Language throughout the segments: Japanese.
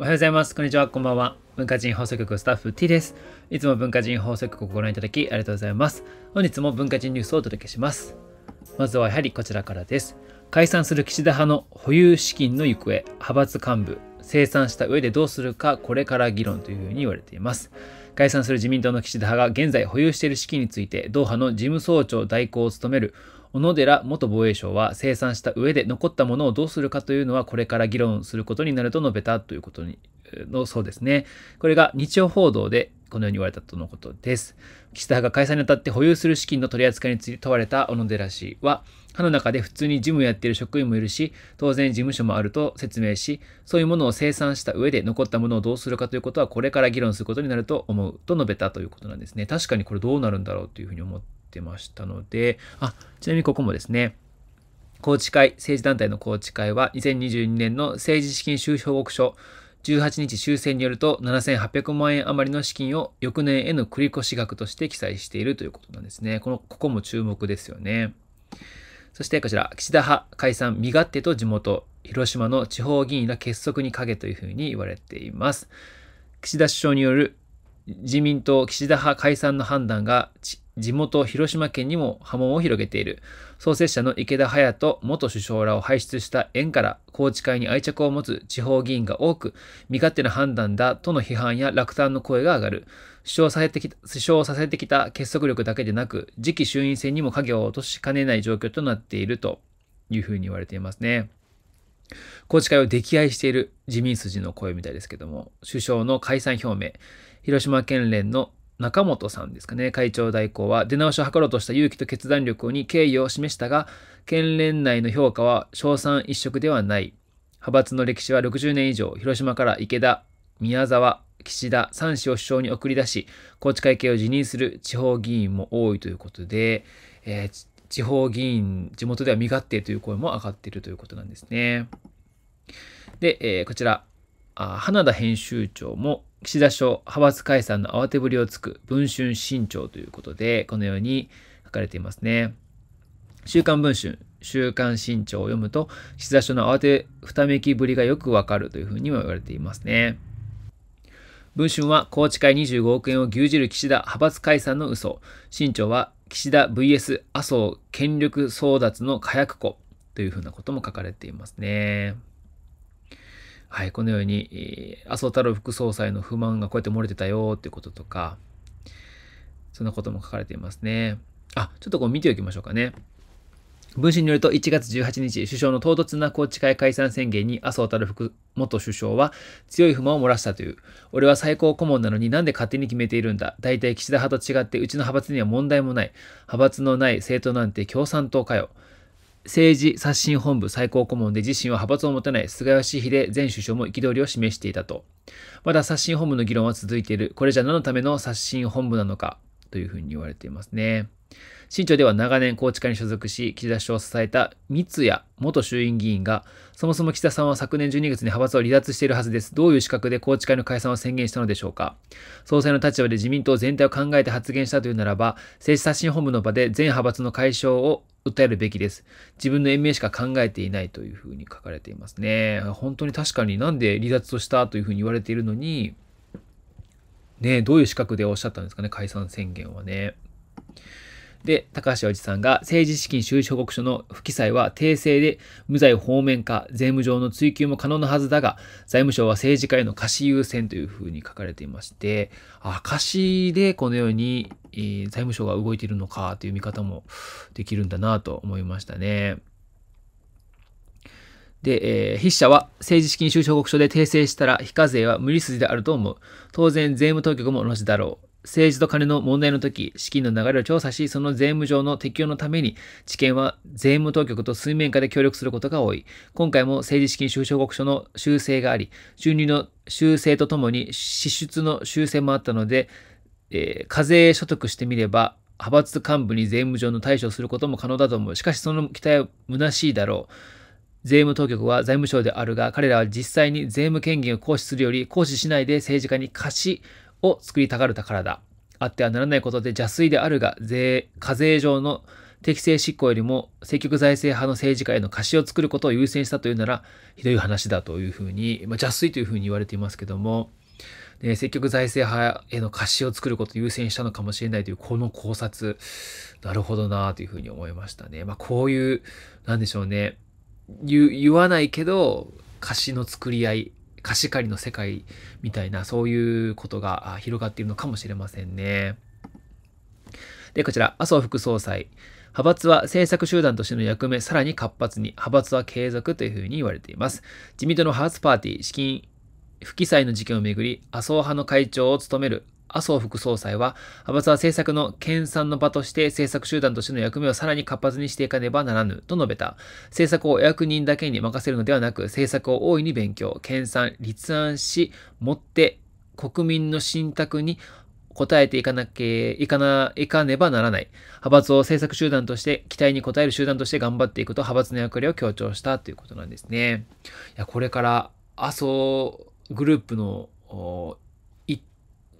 おはようございます。こんにちは。こんばんは。文化人放送局スタッフ T です。いつも文化人放送局をご覧いただきありがとうございます。本日も文化人ニュースをお届けします。まずはやはりこちらからです。解散する岸田派の保有資金の行方、派閥幹部、清算した上でどうするか、これから議論というふうに言われています。解散する自民党の岸田派が現在保有している資金について、ドーハの事務総長代行を務める小野寺元防衛省は生産した上で残ったものをどうするかというのはこれから議論することになると述べたということにのそうですね。これが日曜報道でこのように言われたとのことです。岸田派が解散にあたって保有する資金の取り扱いについて問われた小野寺氏は、歯の中で普通に事務やっている職員もいるし、当然事務所もあると説明し、そういうものを生産した上で残ったものをどうするかということはこれから議論することになると思うと述べたということなんですね。確かにこれどうなるんだろうというふうに思って。ってましたので、あ、ちなみにここもですね、宏池会、政治団体の宏池会は、2022年の政治資金収支報告書、18日修正によると、7800万円余りの資金を翌年への繰り越し額として記載しているということなんですね。この、ここも注目ですよね。そしてこちら、岸田派解散身勝手と地元、広島の地方議員ら結束に影というふうに言われています。岸田首相による自民党岸田派解散の判断が地元広島県にも波紋を広げている。創設者の池田隼人元首相らを輩出した縁から、宏池会に愛着を持つ地方議員が多く、身勝手な判断だとの批判や落胆の声が上がる。主張させてきた、相をさせてきた結束力だけでなく、次期衆院選にも影を落としかねない状況となっているというふうに言われていますね。宏池会を溺愛している自民筋の声みたいですけども、首相の解散表明、広島県連の中本さんですかね、会長代行は、出直しを図ろうとした勇気と決断力に敬意を示したが、県連内の評価は賞賛一色ではない。派閥の歴史は60年以上、広島から池田、宮沢、岸田、三氏を首相に送り出し、高知会計を辞任する地方議員も多いということで、えー、地方議員、地元では身勝手という声も上がっているということなんですね。で、えー、こちら、花田編集長も、岸田首相、派閥解散の慌てぶりをつく、文春新潮ということで、このように書かれていますね。週刊文春、週刊新潮を読むと、岸田首相の慌てふためきぶりがよくわかるというふうにも言われていますね。文春は、高知会25億円を牛耳る岸田派閥解散の嘘。新潮は、岸田 VS 麻生権力争奪の火薬庫というふうなことも書かれていますね。はい、このように、麻生太郎副総裁の不満がこうやって漏れてたよっていうこととか、そんなことも書かれていますね。あ、ちょっとこう見ておきましょうかね。文春によると1月18日、首相の唐突な宏池会解散宣言に麻生太郎副元首相は強い不満を漏らしたという。俺は最高顧問なのになんで勝手に決めているんだ。大体岸田派と違ってうちの派閥には問題もない。派閥のない政党なんて共産党かよ。政治刷新本部最高顧問で自身は派閥を持たない菅義偉前首相も憤りを示していたと。まだ刷新本部の議論は続いている。これじゃ何のための刷新本部なのかというふうに言われていますね。新庁では長年高知会に所属し、岸田首相を支えた三谷元衆院議員が、そもそも岸田さんは昨年12月に派閥を離脱しているはずです。どういう資格で高知会の解散を宣言したのでしょうか。総裁の立場で自民党全体を考えて発言したというならば、政治刷新本部の場で全派閥の解消を訴えるべきです。自分の延命しか考えていないというふうに書かれていますね。本当に確かになんで離脱をしたというふうに言われているのに、ね、どういう資格でおっしゃったんですかね、解散宣言はね。で、高橋おじさんが政治資金収支報告書の不記載は訂正で無罪方面か税務上の追及も可能なはずだが、財務省は政治家への貸し優先というふうに書かれていまして、あ、貸しでこのように、えー、財務省が動いているのかという見方もできるんだなと思いましたね。で、えー、筆者は政治資金収支報告書で訂正したら非課税は無理筋であると思う。当然税務当局も同じだろう。政治と金の問題の時、資金の流れを調査し、その税務上の適用のために、知見は税務当局と水面下で協力することが多い。今回も政治資金収支報告書の修正があり、収入の修正とともに支出の修正もあったので、えー、課税所得してみれば、派閥幹部に税務上の対処をすることも可能だと思う。しかしその期待は虚しいだろう。税務当局は財務省であるが、彼らは実際に税務権限を行使するより、行使しないで政治家に貸し、を作りたがる宝だ。あってはならないことで邪推であるが、税、課税上の適正執行よりも積極財政派の政治家への貸しを作ることを優先したというなら、ひどい話だというふうに、まあ、邪推というふうに言われていますけども、ね、積極財政派への貸しを作ることを優先したのかもしれないというこの考察、なるほどなというふうに思いましたね。まあ、こういう、なんでしょうね、言わないけど、貸しの作り合い貸し借りの世界みたいな、そういうことが広がっているのかもしれませんね。で、こちら、麻生副総裁。派閥は政策集団としての役目、さらに活発に、派閥は継続というふうに言われています。自民党のハ閥パーティー、資金不記載の事件をめぐり、麻生派の会長を務める麻生副総裁は、派閥は政策の研鑽の場として政策集団としての役目をさらに活発にしていかねばならぬと述べた。政策をお役人だけに任せるのではなく、政策を大いに勉強、研鑽、立案し、持って国民の信託に応えていかなけ、いかな、いかねばならない。派閥を政策集団として、期待に応える集団として頑張っていくと派閥の役割を強調したということなんですね。いや、これから麻生グループの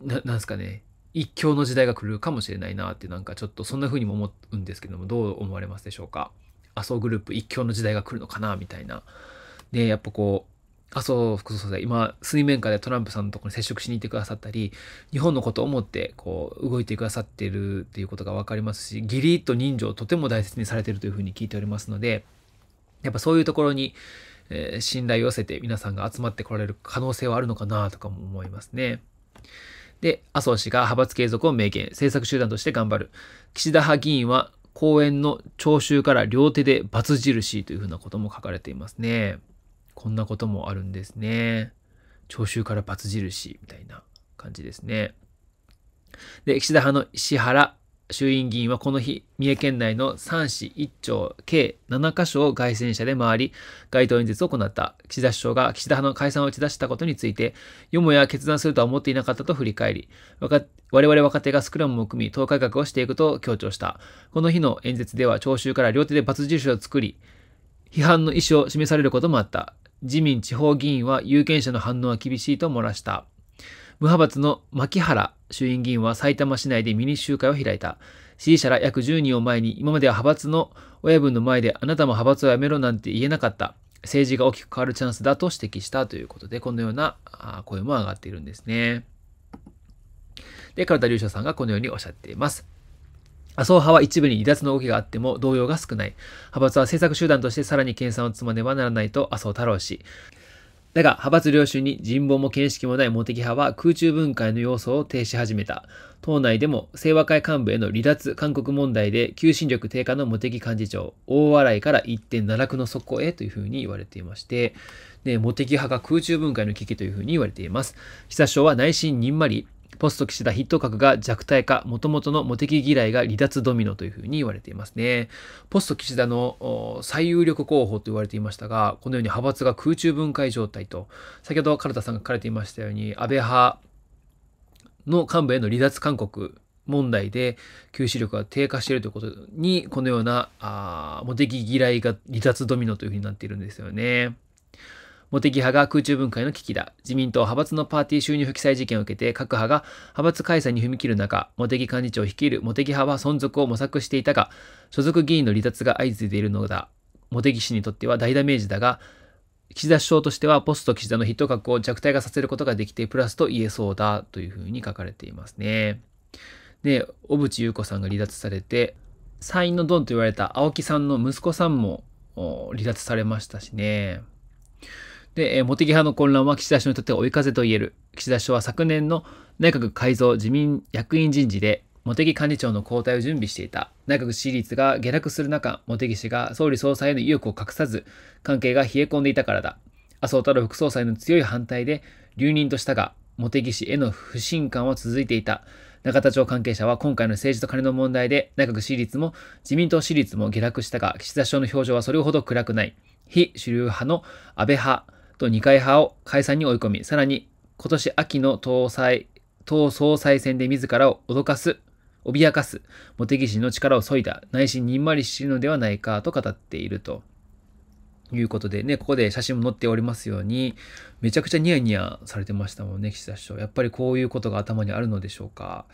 ななんすかね一強の時代が来るかもしれないなってなんかちょっとそんな風にも思うんですけどもどう思われますでしょうか麻生グループ一強の時代が来るのかなみたいなでやっぱこう麻生副総裁今水面下でトランプさんのところに接触しに行ってくださったり日本のことを思ってこう動いてくださってるっていうことが分かりますしギリッと人情をとても大切にされてるというふうに聞いておりますのでやっぱそういうところに、えー、信頼を寄せて皆さんが集まってこられる可能性はあるのかなとかも思いますね。で、麻生氏が派閥継続を明言、政策集団として頑張る。岸田派議員は講演の聴衆から両手で罰印というふうなことも書かれていますね。こんなこともあるんですね。聴衆から罰印みたいな感じですね。で、岸田派の石原衆院議員はこの日、三重県内の3市1町計7カ所を外宣車で回り、街頭演説を行った。岸田首相が岸田派の解散を打ち出したことについて、よもや決断するとは思っていなかったと振り返り、我々若手がスクラムを組み、党改革をしていくと強調した。この日の演説では聴衆から両手で罰印を作り、批判の意思を示されることもあった。自民地方議員は有権者の反応は厳しいと漏らした。無派閥の牧原衆院議員は埼玉市内でミニ集会を開いた。支持者ら約10人を前に、今までは派閥の親分の前であなたも派閥を辞めろなんて言えなかった。政治が大きく変わるチャンスだと指摘したということで、このような声も上がっているんですね。で、唐田隆翔さんがこのようにおっしゃっています。麻生派は一部に離脱の動きがあっても動揺が少ない。派閥は政策集団としてさらに研鑽を積まねばならないと麻生太郎氏。だが、派閥領収に人望も見識もない茂木派は空中分解の要素を呈し始めた。党内でも、清和会幹部への離脱、韓国問題で求心力低下の茂木幹事長、大笑いから一点奈落の底へというふうに言われていまして、ね、茂木派が空中分解の危機というふうに言われています。久相は内心にんまり、ポスト岸田筆頭格が弱体化、元々の茂木嫌いが離脱ドミノというふうに言われていますね。ポスト岸田の最有力候補と言われていましたが、このように派閥が空中分解状態と、先ほど唐田さんが書かれていましたように、安倍派の幹部への離脱勧告問題で吸収力が低下しているということに、このような茂木嫌いが離脱ドミノというふうになっているんですよね。茂木派が空中分解の危機だ。自民党派閥のパーティー収入不記載事件を受けて各派が派閥解散に踏み切る中、茂木幹事長を率いる茂木派は存続を模索していたが、所属議員の離脱が相次いでいるのだ。茂木氏にとっては大ダメージだが、岸田首相としてはポスト岸田の筆頭格を弱体化させることができてプラスと言えそうだというふうに書かれていますね。で、小渕優子さんが離脱されて、参院のドンと言われた青木さんの息子さんも離脱されましたしね。で、茂木派の混乱は岸田氏にとって追い風と言える。岸田氏は昨年の内閣改造自民役員人事で、茂木幹事長の交代を準備していた。内閣支持率が下落する中、茂木氏が総理総裁への意欲を隠さず、関係が冷え込んでいたからだ。麻生太郎副総裁の強い反対で留任としたが、茂木氏への不信感は続いていた。中田町関係者は今回の政治と金の問題で内閣支持率も自民党支持率も下落したが、岸田首相の表情はそれほど暗くない。非主流派の安倍派、と二階派を解散に追い込み、さらに今年秋の党裁党総裁選で自らを脅かす、脅かす、茂木氏の力を削いだ、内心にんまりしているのではないかと語っていると。いうことでね、ここで写真も載っておりますように、めちゃくちゃニヤニヤされてましたもんね、岸田首相。やっぱりこういうことが頭にあるのでしょうか。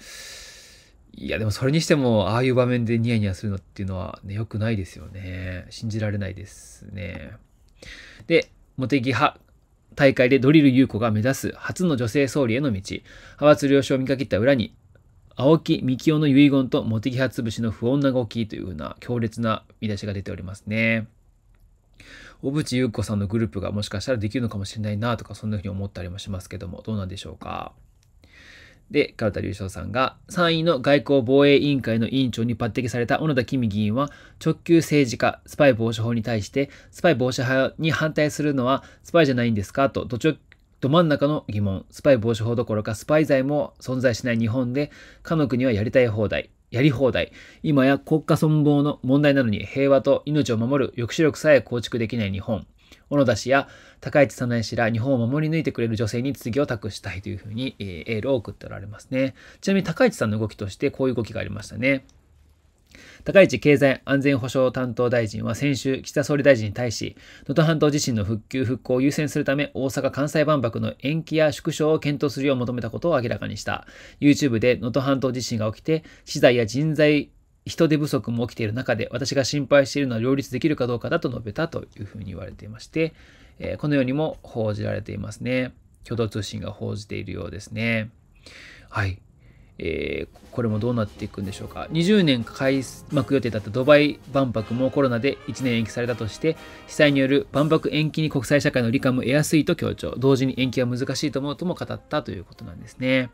いや、でもそれにしても、ああいう場面でニヤニヤするのっていうのはね、良くないですよね。信じられないですね。で、茂木派大会でドリル優子が目指す初の女性総理への道、派閥了承を見かけた裏に、青木幹雄の遺言と茂木派潰しの不穏な動きというふうな強烈な見出しが出ておりますね。小渕優子さんのグループがもしかしたらできるのかもしれないなとか、そんなふうに思ったりもしますけども、どうなんでしょうか。で、川田隆翔さんが、参院の外交防衛委員会の委員長に抜擢された小野田公議員は、直球政治家、スパイ防止法に対して、スパイ防止派に反対するのはスパイじゃないんですかと、どちょど真ん中の疑問、スパイ防止法どころかスパイ罪も存在しない日本で、かの国はやりたい放題、やり放題。今や国家存亡の問題なのに平和と命を守る抑止力さえ構築できない日本。小野田氏や高市早苗氏ら日本を守り抜いてくれる女性に次を託したいというふうに、えエールを送っておられますね。ちなみに高市さんの動きとしてこういう動きがありましたね。高市経済安全保障担当大臣は先週、岸田総理大臣に対し、能登半島地震の復旧・復興を優先するため、大阪・関西万博の延期や縮小を検討するよう求めたことを明らかにした。YouTube で能登半島地震が起きて、資材や人材人手不足も起きている中で、私が心配しているのは両立できるかどうかだと述べたというふうに言われていまして、えー、このようにも報じられていますね。共同通信が報じているようですね。はい。えー、これもどうなっていくんでしょうか。20年開幕予定だったドバイ万博もコロナで1年延期されたとして、被災による万博延期に国際社会の理解も得やすいと強調、同時に延期は難しいと思うとも語ったということなんですね。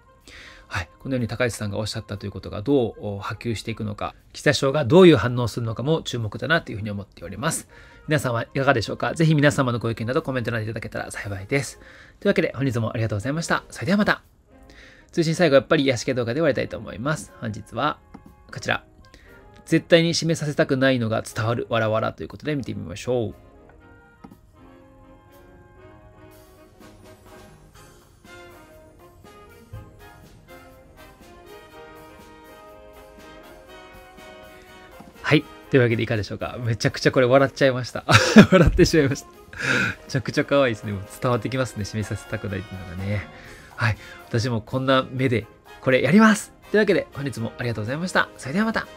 はい、このように高市さんがおっしゃったということがどう波及していくのか、岸田首相がどういう反応をするのかも注目だなというふうに思っております。皆さんはいかがでしょうかぜひ皆様のご意見などコメント欄でいただけたら幸いです。というわけで本日もありがとうございました。それではまた。通信最後やっぱり癒し系動画で終わりたいと思います。本日はこちら。絶対に締めさせたくないのが伝わるわらわらということで見てみましょう。というわけでいかがでしょうかめちゃくちゃこれ笑っちゃいました。笑ってしまいました。めちゃくちゃ可愛いですね。もう伝わってきますね。締めさせたくないっていうのがね。はい。私もこんな目でこれやりますというわけで本日もありがとうございました。それではまた。